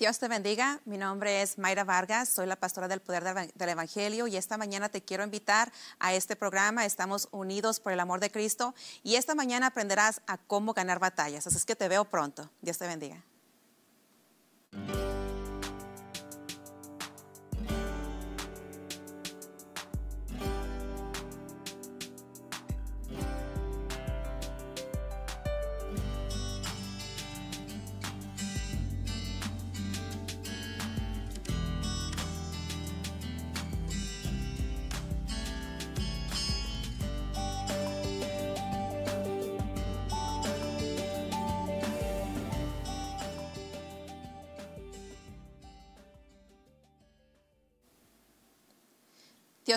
Dios te bendiga. Mi nombre es Mayra Vargas, soy la pastora del Poder del Evangelio y esta mañana te quiero invitar a este programa. Estamos unidos por el amor de Cristo y esta mañana aprenderás a cómo ganar batallas. Así es que te veo pronto. Dios te bendiga.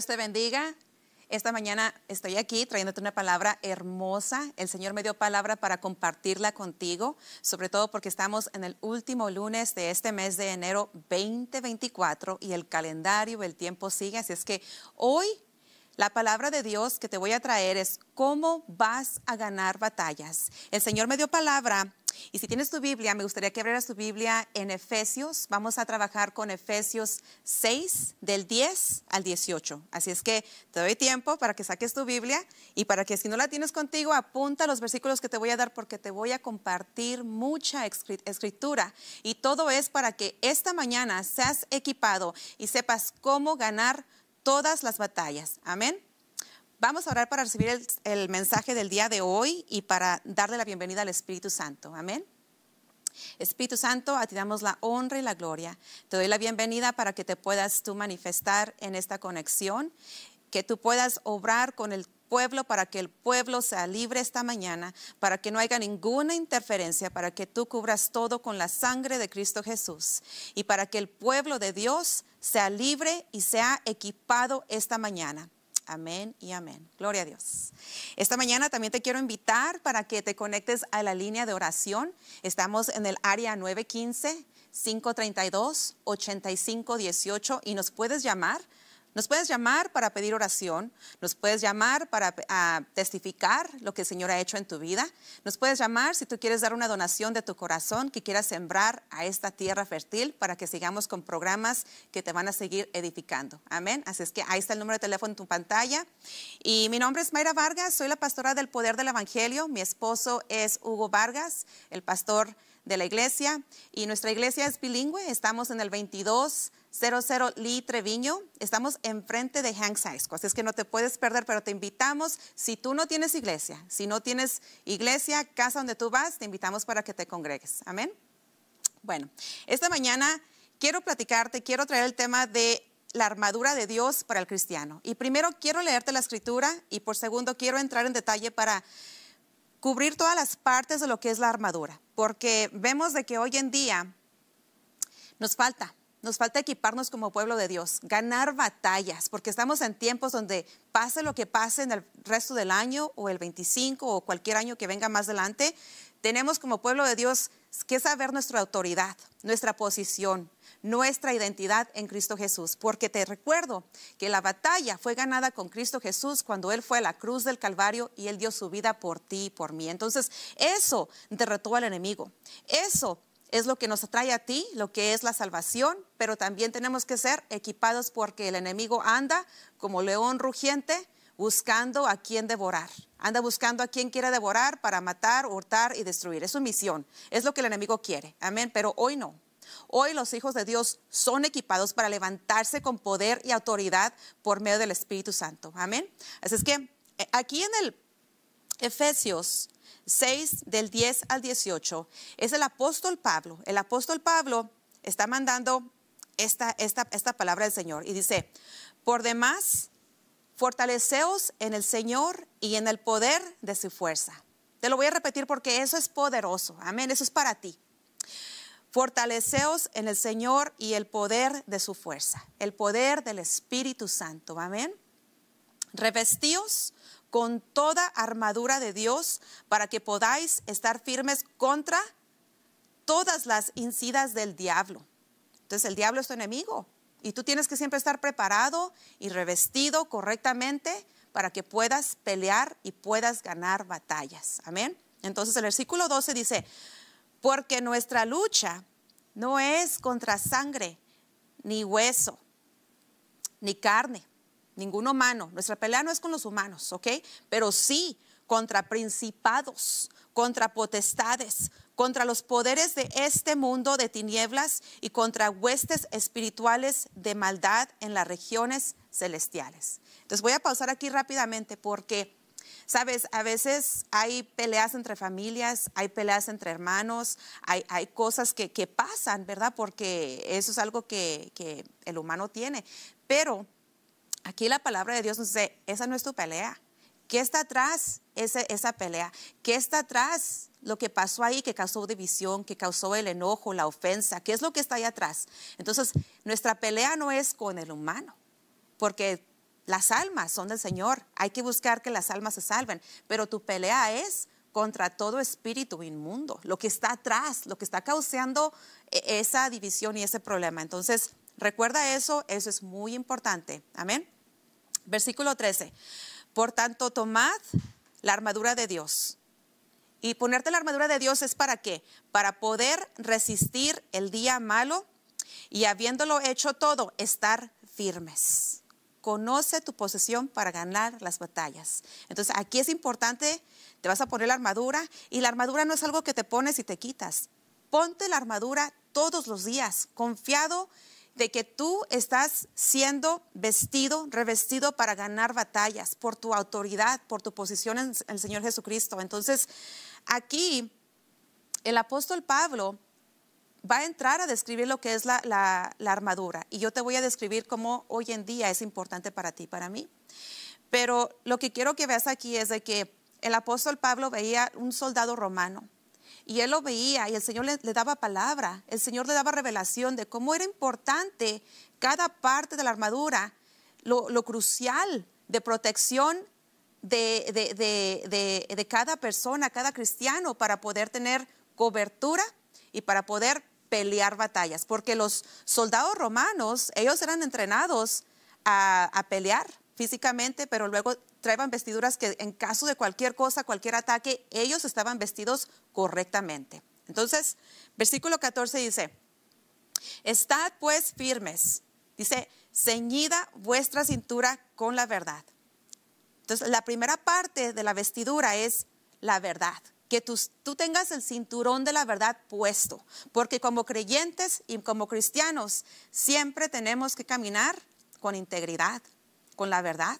te bendiga. Esta mañana estoy aquí trayéndote una palabra hermosa. El Señor me dio palabra para compartirla contigo, sobre todo porque estamos en el último lunes de este mes de enero 2024 y el calendario, el tiempo sigue. Así es que hoy la palabra de Dios que te voy a traer es cómo vas a ganar batallas. El Señor me dio palabra y si tienes tu Biblia, me gustaría que abrieras tu Biblia en Efesios. Vamos a trabajar con Efesios 6 del 10 al 18. Así es que te doy tiempo para que saques tu Biblia y para que si no la tienes contigo, apunta los versículos que te voy a dar porque te voy a compartir mucha escritura. Y todo es para que esta mañana seas equipado y sepas cómo ganar todas las batallas. Amén. Vamos a orar para recibir el, mensaje del día de hoy y para darle la bienvenida al Espíritu Santo. Amén. Espíritu Santo, a ti damos la honra y la gloria. Te doy la bienvenida para que te puedas tú manifestar en esta conexión, que tú puedas obrar con el pueblo, para que el pueblo sea libre esta mañana, para que no haya ninguna interferencia, para que tú cubras todo con la sangre de Cristo Jesús y para que el pueblo de Dios sea libre y sea equipado esta mañana. Amén y amén. Gloria a Dios. Esta mañana también te quiero invitar para que te conectes a la línea de oración. Estamos en el área 915. 532-8518 y nos puedes llamar nos puedes llamar para pedir oración, nos puedes llamar para testificar lo que el Señor ha hecho en tu vida, nos puedes llamar si tú quieres dar una donación de tu corazón que quieras sembrar a esta tierra fértil para que sigamos con programas que te van a seguir edificando. Amén. Así es que ahí está el número de teléfono en tu pantalla. Y mi nombre es Mayra Vargas, soy la pastora del Poder del Evangelio, mi esposo es Hugo Vargas, el pastor de la iglesia. Y nuestra iglesia es bilingüe, estamos en el 2200 Lee Treviño, estamos enfrente de Hank School. así es que no te puedes perder, pero te invitamos, si tú no tienes iglesia, si no tienes iglesia, casa donde tú vas, te invitamos para que te congregues. Amén. Bueno, esta mañana quiero platicarte, quiero traer el tema de la armadura de Dios para el cristiano. Y primero quiero leerte la escritura y por segundo quiero entrar en detalle para cubrir todas las partes de lo que es la armadura, porque vemos de que hoy en día nos falta nos falta equiparnos como pueblo de Dios, ganar batallas, porque estamos en tiempos donde pase lo que pase en el resto del año o el 25 o cualquier año que venga más adelante, tenemos como pueblo de Dios que saber nuestra autoridad, nuestra posición, nuestra identidad en Cristo Jesús, porque te recuerdo que la batalla fue ganada con Cristo Jesús cuando Él fue a la cruz del Calvario y Él dio su vida por ti y por mí. Entonces, eso derrotó al enemigo, eso es lo que nos atrae a ti, lo que es la salvación, pero también tenemos que ser equipados porque el enemigo anda como león rugiente buscando a quien devorar. Anda buscando a quien quiera devorar para matar, hurtar y destruir. Es su misión, es lo que el enemigo quiere. Amén, pero hoy no. Hoy los hijos de Dios son equipados para levantarse con poder y autoridad por medio del Espíritu Santo. Amén. Así es que eh, aquí en el Efesios 6 del 10 al 18 es el apóstol Pablo. El apóstol Pablo está mandando esta, palabra del Señor y dice, por demás, fortaleceos en el Señor y en el poder de su fuerza. Te lo voy a repetir porque eso es poderoso. Amén, eso es para ti. Fortaleceos en el Señor y el poder de su fuerza, el poder del Espíritu Santo. Amén. Revestíos con toda armadura de Dios para que podáis estar firmes contra todas las incidas del diablo. Entonces el diablo es tu enemigo y tú tienes que siempre estar preparado y revestido correctamente para que puedas pelear y puedas ganar batallas. Amén. Entonces el versículo 12 dice, porque nuestra lucha no es contra sangre, ni hueso, ni carne, ningún humano. Nuestra pelea no es con los humanos, ¿ok? Pero sí contra principados, contra potestades, contra los poderes de este mundo de tinieblas y contra huestes espirituales de maldad en las regiones celestiales. Entonces voy a pausar aquí rápidamente porque, sabes, a veces hay peleas entre familias, hay peleas entre hermanos, hay, hay cosas que, pasan, ¿verdad? Porque eso es algo que, que el humano tiene. Pero Aquí la palabra de Dios nos dice, esa no es tu pelea. ¿Qué está atrás esa pelea? ¿Qué está atrás lo que pasó ahí que causó división, que causó el enojo, la ofensa? ¿Qué es lo que está ahí atrás? Entonces, nuestra pelea no es con el humano, porque las almas son del Señor. Hay que buscar que las almas se salven, pero tu pelea es contra todo espíritu inmundo, lo que está atrás, lo que está causando e, esa división y ese problema. Entonces, recuerda eso, eso es muy importante. Amén. Versículo 13. Por tanto, tomad la armadura de Dios. Y ponerte la armadura de Dios es para qué? Para poder resistir el día malo y habiéndolo hecho todo, estar firmes. Conoce tu posesión para ganar las batallas. Entonces, aquí es importante, te vas a poner la armadura y la armadura no es algo que te pones y te quitas. Ponte la armadura todos los días, confiado en de que tú estás siendo vestido, revestido para ganar batallas por tu autoridad, por tu posición en el Señor Jesucristo. Entonces, aquí el apóstol Pablo va a entrar a describir lo que es la, armadura y yo te voy a describir cómo hoy en día es importante para ti, para mí. Pero lo que quiero que veas aquí es de que el apóstol Pablo veía un soldado romano y él lo veía y el Señor le, daba palabra, el Señor le daba revelación de cómo era importante cada parte de la armadura, lo, crucial de protección de, cada persona, cada cristiano, para poder tener cobertura y para poder pelear batallas, porque los soldados romanos, ellos eran entrenados a pelear físicamente, pero luego traían vestiduras que en caso de cualquier cosa, cualquier ataque, ellos estaban vestidos correctamente. Entonces, versículo 14 dice, estad pues firmes, dice, ceñida vuestra cintura con la verdad. Entonces, la primera parte de la vestidura es la verdad, que tú, tú, tengas el cinturón de la verdad puesto, porque como creyentes y como cristianos siempre tenemos que caminar con integridad, con la verdad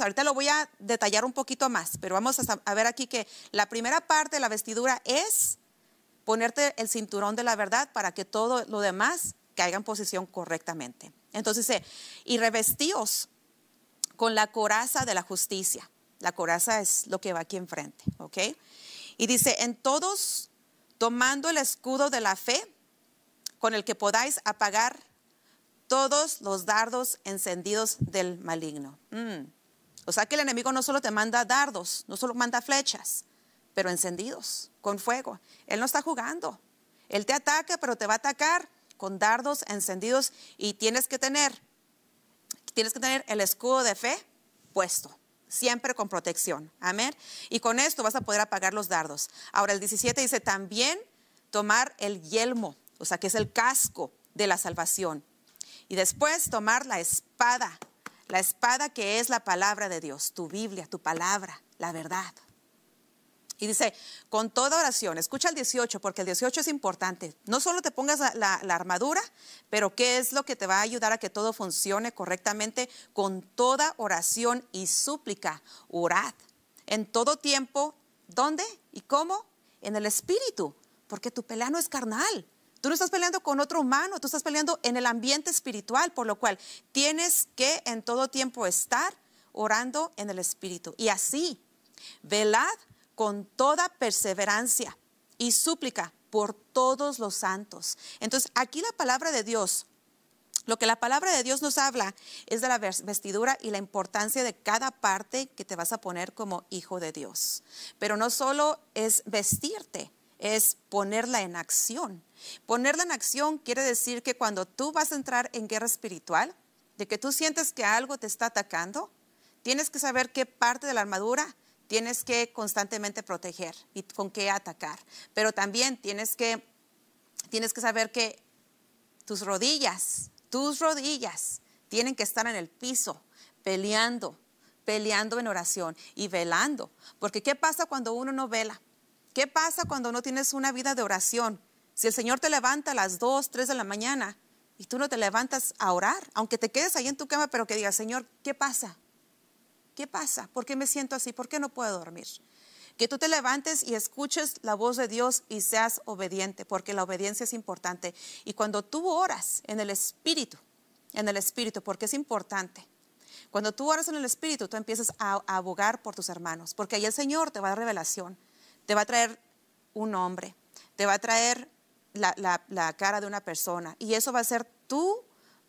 ahorita lo voy a detallar un poquito más, pero vamos a, ver aquí que la primera parte de la vestidura es ponerte el cinturón de la verdad para que todo lo demás caiga en posición correctamente. Entonces, eh, y revestíos con la coraza de la justicia. La coraza es lo que va aquí enfrente, ¿ok? Y dice, en todos, tomando el escudo de la fe, con el que podáis apagar todos los dardos encendidos del maligno. Mm. O sea que el enemigo no solo te manda dardos, no solo manda flechas, pero encendidos, con fuego. Él no está jugando. Él te ataca, pero te va a atacar con dardos encendidos y tienes que tener, tienes que tener el escudo de fe puesto, siempre con protección. Amén. Y con esto vas a poder apagar los dardos. Ahora el 17 dice también tomar el yelmo, o sea que es el casco de la salvación. Y después tomar la espada la espada que es la palabra de Dios, tu Biblia, tu palabra, la verdad. Y dice, con toda oración, escucha el 18, porque el 18 es importante. No solo te pongas la, armadura, pero qué es lo que te va a ayudar a que todo funcione correctamente con toda oración y súplica. Orad en todo tiempo. ¿Dónde y cómo? En el Espíritu, porque tu pelea no es carnal, Tú no estás peleando con otro humano, tú estás peleando en el ambiente espiritual, por lo cual tienes que en todo tiempo estar orando en el Espíritu. Y así, velad con toda perseverancia y súplica por todos los santos. Entonces, aquí la palabra de Dios, lo que la palabra de Dios nos habla es de la vestidura y la importancia de cada parte que te vas a poner como hijo de Dios. Pero no solo es vestirte, es ponerla en acción. Ponerla en acción quiere decir que cuando tú vas a entrar en guerra espiritual, de que tú sientes que algo te está atacando, tienes que saber qué parte de la armadura tienes que constantemente proteger y con qué atacar. Pero también tienes que, tienes que saber que tus rodillas, tus rodillas tienen que estar en el piso peleando, peleando en oración y velando. Porque ¿qué pasa cuando uno no vela? ¿Qué pasa cuando no tienes una vida de oración? Si el Señor te levanta a las 2, 3 de la mañana y tú no te levantas a orar, aunque te quedes ahí en tu cama, pero que digas, Señor, ¿qué pasa? ¿Qué pasa? ¿Por qué me siento así? ¿Por qué no puedo dormir? Que tú te levantes y escuches la voz de Dios y seas obediente, porque la obediencia es importante. Y cuando tú oras en el Espíritu, en el Espíritu, porque es importante. Cuando tú oras en el Espíritu, tú empiezas a, abogar por tus hermanos, porque ahí el Señor te va a dar revelación te va a traer un hombre, te va a traer la, cara de una persona y eso va a ser tú,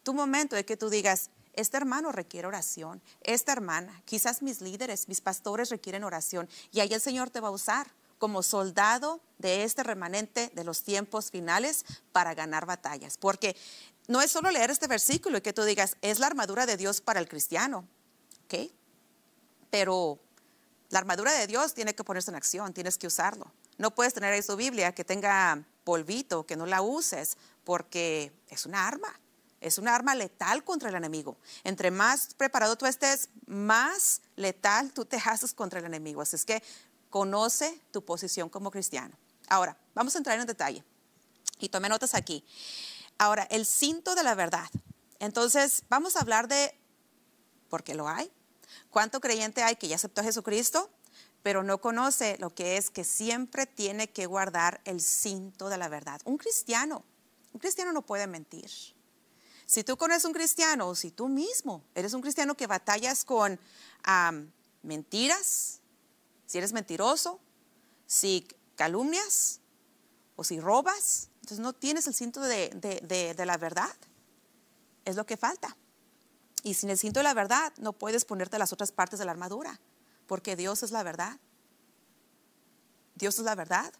tu momento de que tú digas, este hermano requiere oración, esta hermana, quizás mis líderes, mis pastores requieren oración y ahí el Señor te va a usar como soldado de este remanente de los tiempos finales para ganar batallas. Porque no es solo leer este versículo y que tú digas, es la armadura de Dios para el cristiano, ¿ok? Pero la armadura de Dios tiene que ponerse en acción, tienes que usarlo. No puedes tener ahí su Biblia que tenga polvito, que no la uses, porque es una arma. Es una arma letal contra el enemigo. Entre más preparado tú estés, más letal tú te haces contra el enemigo. Así es que conoce tu posición como cristiano. Ahora, vamos a entrar en detalle. Y tome notas aquí. Ahora, el cinto de la verdad. Entonces, vamos a hablar de por qué lo hay, ¿Cuánto creyente hay que ya aceptó a Jesucristo, pero no conoce lo que es que siempre tiene que guardar el cinto de la verdad? Un cristiano, un cristiano no puede mentir. Si tú conoces un cristiano o si tú mismo eres un cristiano que batallas con mentiras, si eres mentiroso, si calumnias o si robas, entonces no tienes el cinto de la verdad. Es lo que falta. Y sin el cinto de la verdad no puedes ponerte las otras partes de la armadura, porque Dios es la verdad. Dios es la verdad.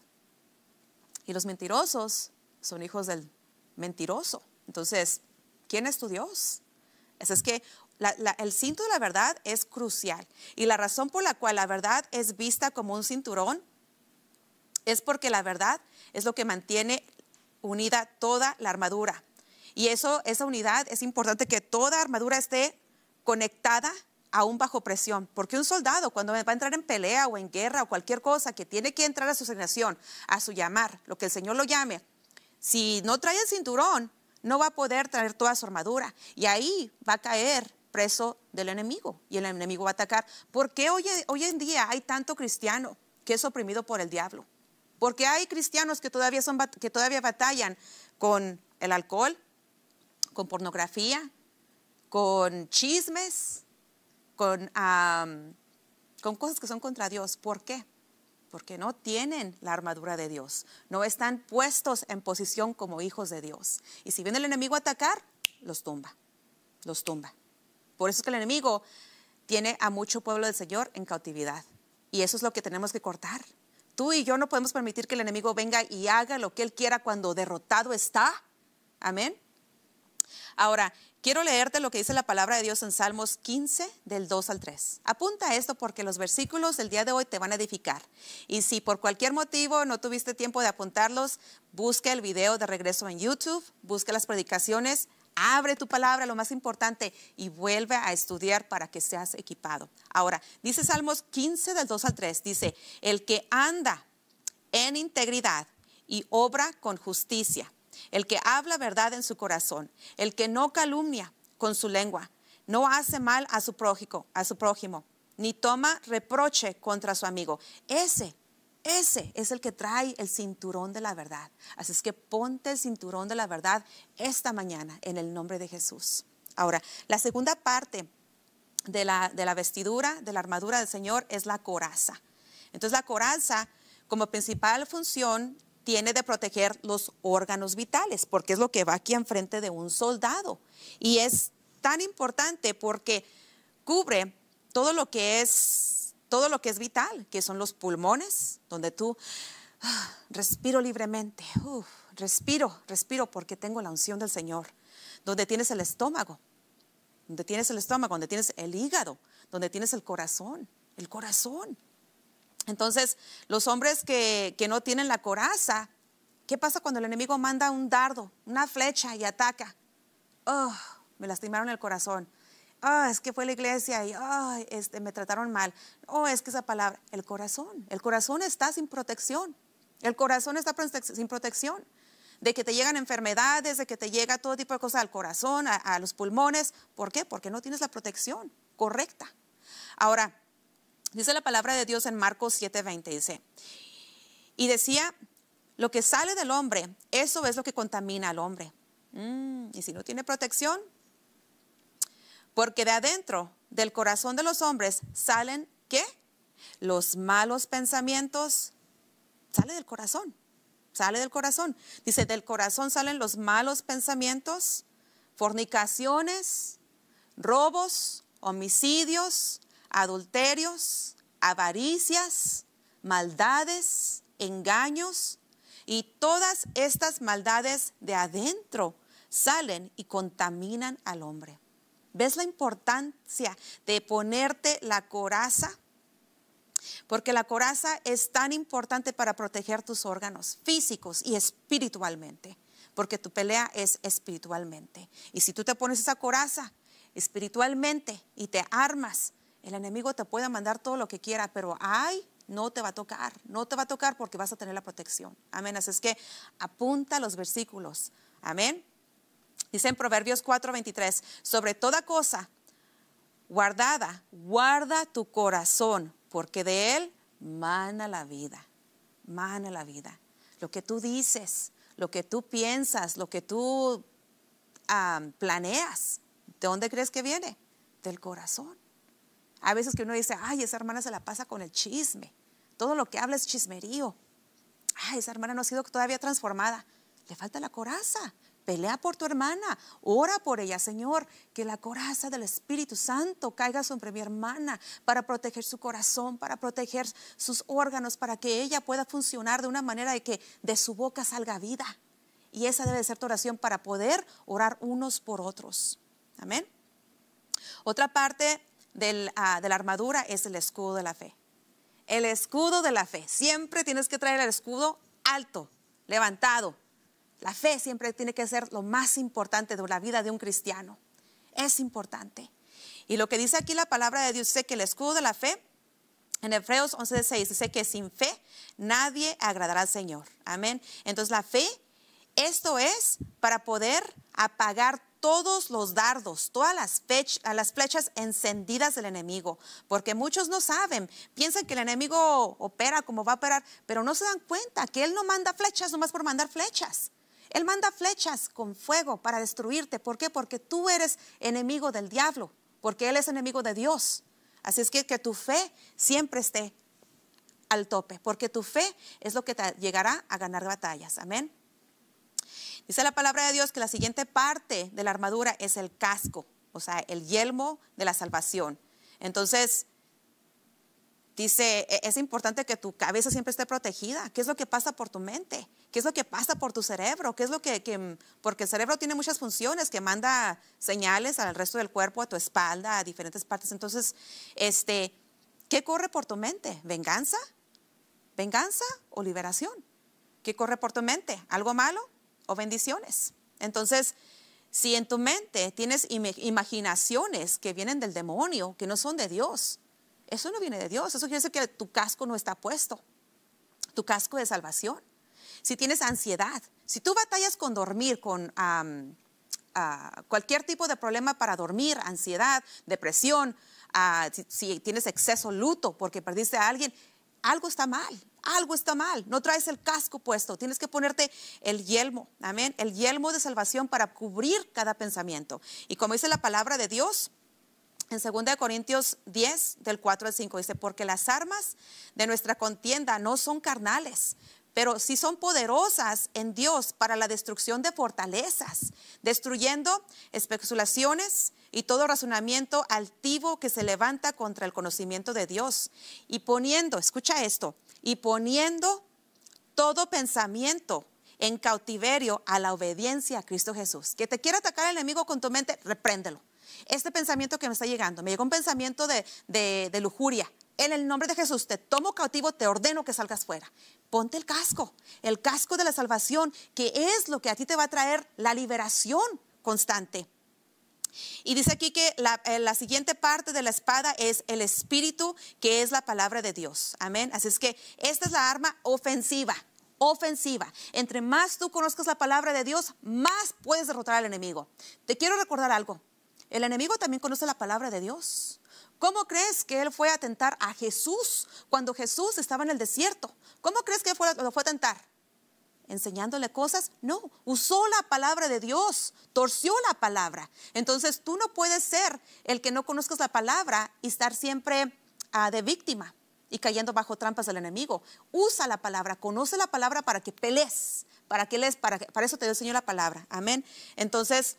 Y los mentirosos son hijos del mentiroso. Entonces, ¿quién es tu Dios? Eso es que el cinto de la verdad es crucial. Y la razón por la cual la verdad es vista como un cinturón es porque la verdad es lo que mantiene unida toda la armadura. Y eso, esa unidad, es importante que toda armadura esté conectada aún bajo presión, porque un soldado cuando va a entrar en pelea o en guerra o cualquier cosa que tiene que entrar a su asignación, a su llamar, lo que el Señor lo llame, si no trae el cinturón, no va a poder traer toda su armadura y ahí va a caer preso del enemigo y el enemigo va a atacar. ¿Por qué hoy, en día hay tanto cristiano que es oprimido por el diablo? Porque hay cristianos que todavía, que todavía batallan con el alcohol, con pornografía, con chismes, con, con cosas que son contra Dios. ¿Por qué? Porque no tienen la armadura de Dios, no están puestos en posición como hijos de Dios. Y si viene el enemigo a atacar, los tumba, los tumba. Por eso es que el enemigo tiene a mucho pueblo del Señor en cautividad. Y eso es lo que tenemos que cortar. Tú y yo no podemos permitir que el enemigo venga y haga lo que él quiera cuando derrotado está. Amén. Ahora, quiero leerte lo que dice la palabra de Dios en Salmos 15, del 2 al 3. Apunta esto porque los versículos del día de hoy te van a edificar. Y si por cualquier motivo no tuviste tiempo de apuntarlos, busca el video de regreso en YouTube, busca las predicaciones, abre tu palabra, lo más importante, y vuelve a estudiar para que seas equipado. Ahora, dice Salmos 15 del 2 al 3, dice, el que anda en integridad y obra con justicia el que habla verdad en su corazón, el que no calumnia con su lengua, no hace mal a su prójimo, ni toma reproche contra su amigo. Ese ese es el que trae el cinturón de la verdad. Así es que ponte el cinturón de la verdad esta mañana en el nombre de Jesús. Ahora, la segunda parte de la vestidura, de la armadura del Señor, es la coraza. Entonces la coraza, como principal función, tiene de proteger los órganos vitales, porque es lo que va aquí enfrente de un soldado. Y es tan importante porque cubre todo lo que es, todo lo que es vital, que son los pulmones, donde tú ah, respiro libremente, respiro, respiro porque tengo la unción del Señor, donde tienes el estómago, donde tienes el estómago, donde tienes el hígado, donde tienes el corazón, el corazón entonces, los hombres que, no tienen la coraza, ¿qué pasa cuando el enemigo manda un dardo, una flecha y ataca? Oh, me lastimaron el corazón. Ah, oh, es que fue la iglesia y este, me trataron mal. Oh, es que esa palabra, el corazón, el corazón está sin protección. El corazón está sin protección. De que te llegan enfermedades, de que te llega todo tipo de cosas al corazón, a, a los pulmones. ¿Por qué? Porque no tienes la protección correcta. Ahora, Dice la palabra de Dios en Marcos 7:20, dice, y decía, lo que sale del hombre, eso es lo que contamina al hombre. Mm, y si no tiene protección, porque de adentro del corazón de los hombres salen, ¿qué? Los malos pensamientos, sale del corazón, sale del corazón. Dice, del corazón salen los malos pensamientos, fornicaciones, robos, homicidios, adulterios, avaricias, maldades, engaños, y todas estas maldades de adentro salen y contaminan al hombre. ¿Ves la importancia de ponerte la coraza? Porque la coraza es tan importante para proteger tus órganos físicos y espiritualmente, porque tu pelea es espiritualmente. Y si tú te pones esa coraza espiritualmente y te armas, el enemigo te puede mandar todo lo que quiera, pero ay, no te va a tocar, no te va a tocar porque vas a tener la protección. Amén. Así es que apunta los versículos. Amén. Dice en Proverbios 4:23, sobre toda cosa guardada, guarda tu corazón, porque de él mana la vida, mana la vida. Lo que tú dices, lo que tú piensas, lo que tú ah, planeas, ¿de dónde crees que viene? Del corazón. A veces que uno dice, ay, esa hermana se la pasa con el chisme. Todo lo que habla es chismerío. Ay, esa hermana no ha sido todavía transformada. Le falta la coraza. Pelea por tu hermana, ora por ella, Señor, que la coraza del Espíritu Santo caiga sobre mi hermana para proteger su corazón, para proteger sus órganos, para que ella pueda funcionar de una manera de que de su boca salga vida. Y esa debe ser tu oración para poder orar unos por otros. Amén. Otra parte Ah, de la armadura es el escudo de la fe. El escudo de la fe. Siempre tienes que traer el escudo alto, levantado. La fe siempre tiene que ser lo más importante de la vida de un cristiano. Es importante. Y lo que dice aquí la palabra de Dios, dice que el escudo de la fe, en Hebreos 11:6, dice que sin fe nadie agradará al Señor. Amén. Entonces la fe, esto es para poder apagar todos los dardos, todas las, flechas encendidas del enemigo, porque muchos no saben, piensan que el enemigo opera como va a operar, pero no se dan cuenta que él no manda flechas nomás por mandar flechas. Él manda flechas con fuego para destruirte. ¿Por qué? Porque tú eres enemigo del diablo, porque él es enemigo de Dios. Así es que que tu fe siempre esté al tope, porque tu fe es lo que te llegará a ganar batallas. Amén. Dice la palabra de Dios que la siguiente parte de la armadura es el casco, o sea, el yelmo de la salvación. Entonces, dice, e-, es importante que tu cabeza siempre esté protegida. ¿Qué es lo que pasa por tu mente? ¿Qué es lo que pasa por tu cerebro? ¿Qué es lo que, porque el cerebro tiene muchas funciones que manda señales al resto del cuerpo, a tu espalda, a diferentes partes. Entonces, este, ¿qué corre por tu mente? ¿Venganza? ¿Venganza o liberación? ¿Qué corre por tu mente? ¿Algo malo? o bendiciones. Entonces, si en tu mente tienes imaginaciones que vienen del demonio, que no son de Dios, eso no viene de Dios, eso quiere decir que tu casco no está puesto, tu casco de salvación. Si tienes ansiedad, si tú batallas con dormir, con ah, cualquier tipo de problema para dormir, ansiedad, depresión, ah, si tienes exceso luto porque perdiste a alguien, algo está mal, algo está mal, no traes el casco puesto, tienes que ponerte el yelmo, amén, el yelmo de salvación para cubrir cada pensamiento. Y como dice la palabra de Dios, en 2 Corintios 10, del 4 al 5, dice, porque las armas de nuestra contienda no son carnales, pero sí son poderosas en Dios para la destrucción de fortalezas, destruyendo especulaciones y todo razonamiento altivo que se levanta contra el conocimiento de Dios. Y poniendo, escucha esto, y poniendo todo pensamiento en cautiverio a la obediencia a Cristo Jesús. Que te quiera atacar el enemigo con tu mente, repréndelo. Este pensamiento que me está llegando, me llegó un pensamiento de, de, de lujuria, en el nombre de Jesús, te tomo cautivo, te ordeno que salgas fuera. Ponte el casco, el casco de la salvación, que es lo que a ti te va a traer la liberación constante. Y dice aquí que eh, la, siguiente parte de la espada es el espíritu, que es la palabra de Dios. Amén. Así es que esta es la arma ofensiva. Ofensiva. Entre más tú conozcas la palabra de Dios, más puedes derrotar al enemigo. Te quiero recordar algo. El enemigo también conoce la palabra de Dios. ¿Cómo crees que él fue a tentar a Jesús cuando Jesús estaba en el desierto? ¿Cómo crees que fue, lo fue a tentar? enseñándole cosas. No, usó la palabra de Dios, torció la palabra. Entonces tú no puedes ser el que no conozcas la palabra y estar siempre ah, de víctima y cayendo bajo trampas del enemigo. Usa la palabra, conoce la palabra para que pelees, para que lees, para, para eso te dio la palabra. Amén. Entonces,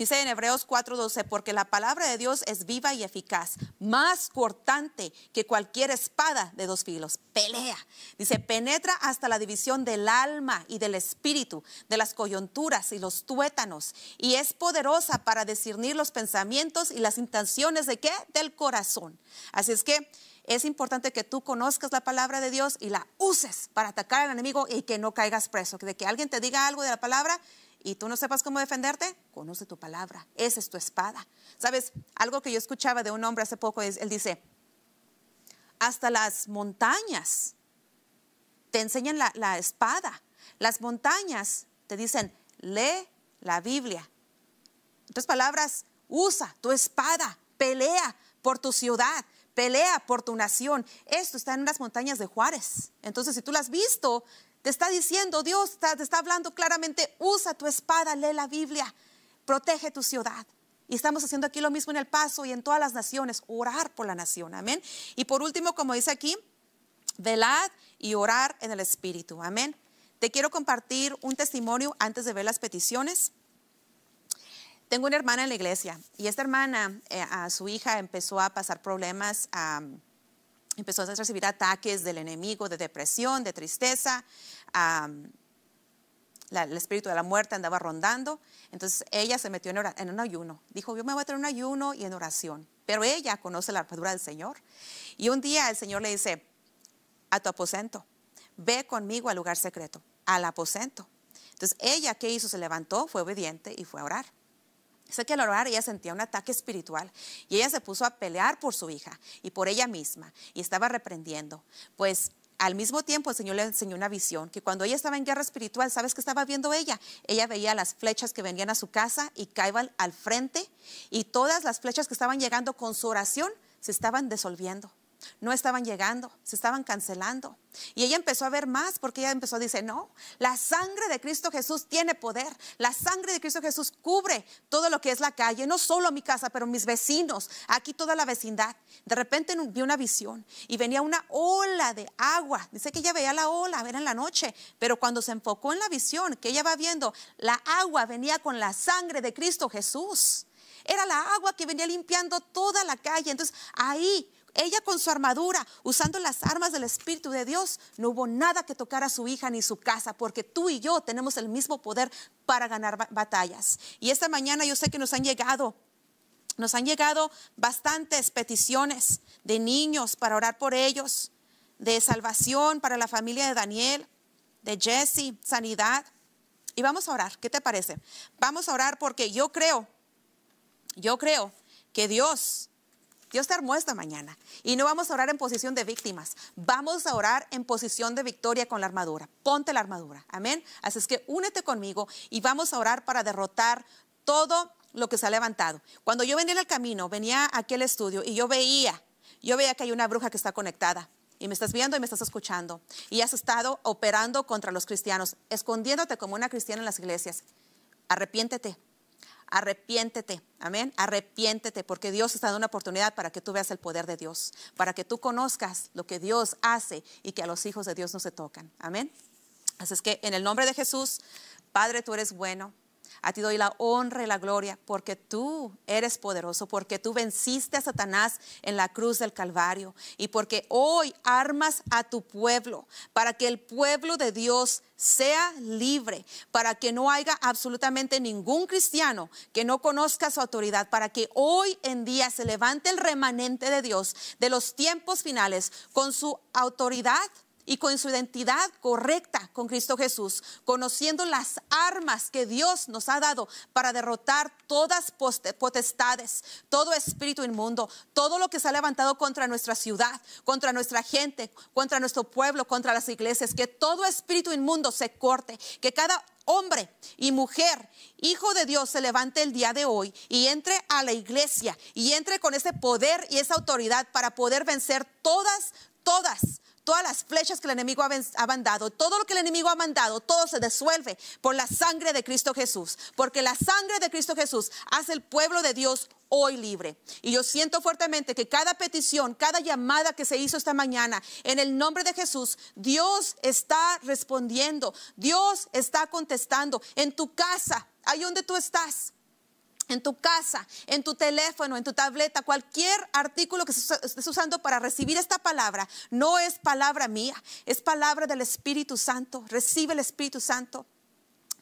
Dice en Hebreos 4:12, porque la palabra de Dios es viva y eficaz, más cortante que cualquier espada de dos filos. Pelea. Dice, penetra hasta la división del alma y del espíritu, de las coyunturas y los tuétanos, y es poderosa para discernir los pensamientos y las intenciones de qué? Del corazón. Así es que es importante que tú conozcas la palabra de Dios y la uses para atacar al enemigo y que no caigas preso. De que alguien te diga algo de la palabra, y tú no sepas cómo defenderte, conoce tu palabra, esa es tu espada. Sabes, algo que yo escuchaba de un hombre hace poco es, él dice, hasta las montañas te enseñan la, la espada, las montañas te dicen, lee la Biblia. En otras palabras, usa tu espada, pelea por tu ciudad, pelea por tu nación. Esto está en las montañas de Juárez. Entonces, si tú lo has visto, te está diciendo Dios, te está hablando claramente, usa tu espada, lee la Biblia, protege tu ciudad. Y estamos haciendo aquí lo mismo en el paso y en todas las naciones, orar por la nación, amén. Y por último, como dice aquí, velad y orar en el Espíritu, amén. Te quiero compartir un testimonio antes de ver las peticiones. Tengo una hermana en la iglesia y esta hermana, eh, a su hija empezó a pasar problemas. a empezó a recibir ataques del enemigo, de depresión, de tristeza. el espíritu de la muerte andaba rondando. Entonces ella se metió en, un ayuno. Dijo, yo me voy a tener un ayuno y en oración. Pero ella conoce la armadura del Señor. Y un día el Señor le dice, a tu aposento, ve conmigo al lugar secreto, al aposento. Entonces ella, ¿qué hizo? Se levantó, fue obediente y fue a orar. Sé que al orar ella sentía un ataque espiritual y ella se puso a pelear por su hija y por ella misma y estaba reprendiendo. Pues al mismo tiempo el Señor le enseñó una visión, que cuando ella estaba en guerra espiritual, ¿sabes qué estaba viendo ella? Ella veía las flechas que venían a su casa y caían al frente y todas las flechas que estaban llegando con su oración se estaban desolviendo no estaban llegando, se estaban cancelando. Y ella empezó a ver más porque ella empezó a decir, no, la sangre de Cristo Jesús tiene poder, la sangre de Cristo Jesús cubre todo lo que es la calle, no solo mi casa, pero mis vecinos, aquí toda la vecindad. De repente vi una visión y venía una ola de agua, dice que ella veía la ola, ver en la noche, pero cuando se enfocó en la visión que ella va viendo, la agua venía con la sangre de Cristo Jesús. Era la agua que venía limpiando toda la calle. Entonces ahí ella con su armadura, usando las armas del Espíritu de Dios, no hubo nada que tocar a su hija ni su casa, porque tú y yo tenemos el mismo poder para ganar batallas. Y esta mañana yo sé que nos han llegado nos han llegado bastantes peticiones de niños para orar por ellos, de salvación para la familia de Daniel, de Jesse, sanidad. Y vamos a orar, ¿qué te parece? Vamos a orar porque yo creo, yo creo que Dios Dios te armó esta mañana. Y no vamos a orar en posición de víctimas, vamos a orar en posición de victoria con la armadura. Ponte la armadura, amén. Así es que únete conmigo y vamos a orar para derrotar todo lo que se ha levantado. Cuando yo venía en el camino, venía aquí al estudio y yo veía, yo veía que hay una bruja que está conectada. Y me estás viendo y me estás escuchando. Y has estado operando contra los cristianos, escondiéndote como una cristiana en las iglesias. Arrepiéntete, Arrepiéntete, amén. Arrepiéntete porque Dios está dando una oportunidad para que tú veas el poder de Dios, para que tú conozcas lo que Dios hace y que a los hijos de Dios no se tocan, amén. Así es que en el nombre de Jesús, Padre, tú eres bueno. A ti doy la honra y la gloria porque tú eres poderoso, porque tú venciste a Satanás en la cruz del Calvario y porque hoy armas a tu pueblo para que el pueblo de Dios sea libre, para que no haya absolutamente ningún cristiano que no conozca su autoridad, para que hoy en día se levante el remanente de Dios de los tiempos finales con su autoridad y con su identidad correcta con Cristo Jesús, conociendo las armas que Dios nos ha dado para derrotar todas potestades, todo espíritu inmundo, todo lo que se ha levantado contra nuestra ciudad, contra nuestra gente, contra nuestro pueblo, contra las iglesias, que todo espíritu inmundo se corte, que cada hombre y mujer, hijo de Dios, se levante el día de hoy y entre a la iglesia y entre con ese poder y esa autoridad para poder vencer todas, todas todas las flechas que el enemigo ha mandado, todo lo que el enemigo ha mandado, todo se desuelve por la sangre de Cristo Jesús, porque la sangre de Cristo Jesús hace el pueblo de Dios hoy libre. Y yo siento fuertemente que cada petición, cada llamada que se hizo esta mañana, en el nombre de Jesús, Dios está respondiendo, Dios está contestando en tu casa, ahí donde tú estás en tu casa, en tu teléfono, en tu tableta, cualquier artículo que estés usando para recibir esta palabra, no es palabra mía, es palabra del Espíritu Santo. Recibe el Espíritu Santo.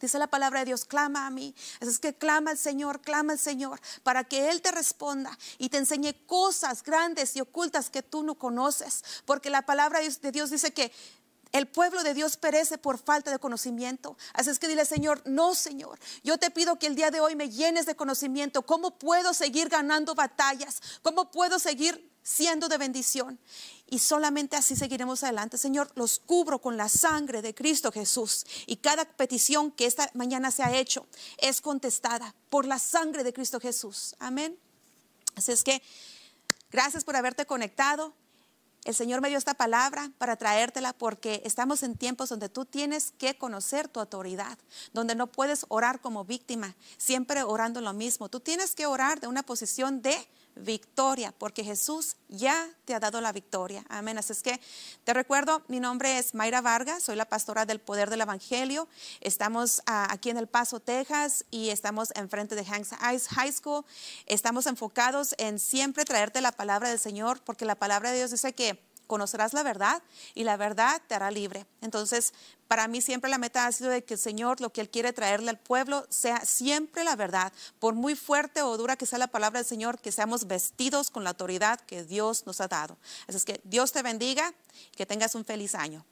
Dice la palabra de Dios, clama a mí. es que clama al Señor, clama al Señor, para que Él te responda y te enseñe cosas grandes y ocultas que tú no conoces. Porque la palabra de Dios dice que el pueblo de Dios perece por falta de conocimiento. Así es que dile, Señor, no, Señor, yo te pido que el día de hoy me llenes de conocimiento. ¿Cómo puedo seguir ganando batallas? ¿Cómo puedo seguir siendo de bendición? Y solamente así seguiremos adelante. Señor, los cubro con la sangre de Cristo Jesús. Y cada petición que esta mañana se ha hecho es contestada por la sangre de Cristo Jesús. Amén. Así es que gracias por haberte conectado. El Señor me dio esta palabra para traértela porque estamos en tiempos donde tú tienes que conocer tu autoridad, donde no puedes orar como víctima, siempre orando lo mismo. Tú tienes que orar de una posición de victoria, porque Jesús ya te ha dado la victoria. Amén. Así es que te recuerdo, mi nombre es Mayra Vargas, soy la pastora del Poder del Evangelio. Estamos ah, aquí en El Paso, Texas, y estamos enfrente de Hanks High School. Estamos enfocados en siempre traerte la palabra del Señor, porque la palabra de Dios dice que conocerás la verdad y la verdad te hará libre. Entonces, para mí siempre la meta ha sido de que el Señor lo que Él quiere traerle al pueblo sea siempre la verdad. Por muy fuerte o dura que sea la palabra del Señor, que seamos vestidos con la autoridad que Dios nos ha dado. Así es que Dios te bendiga, y que tengas un feliz año.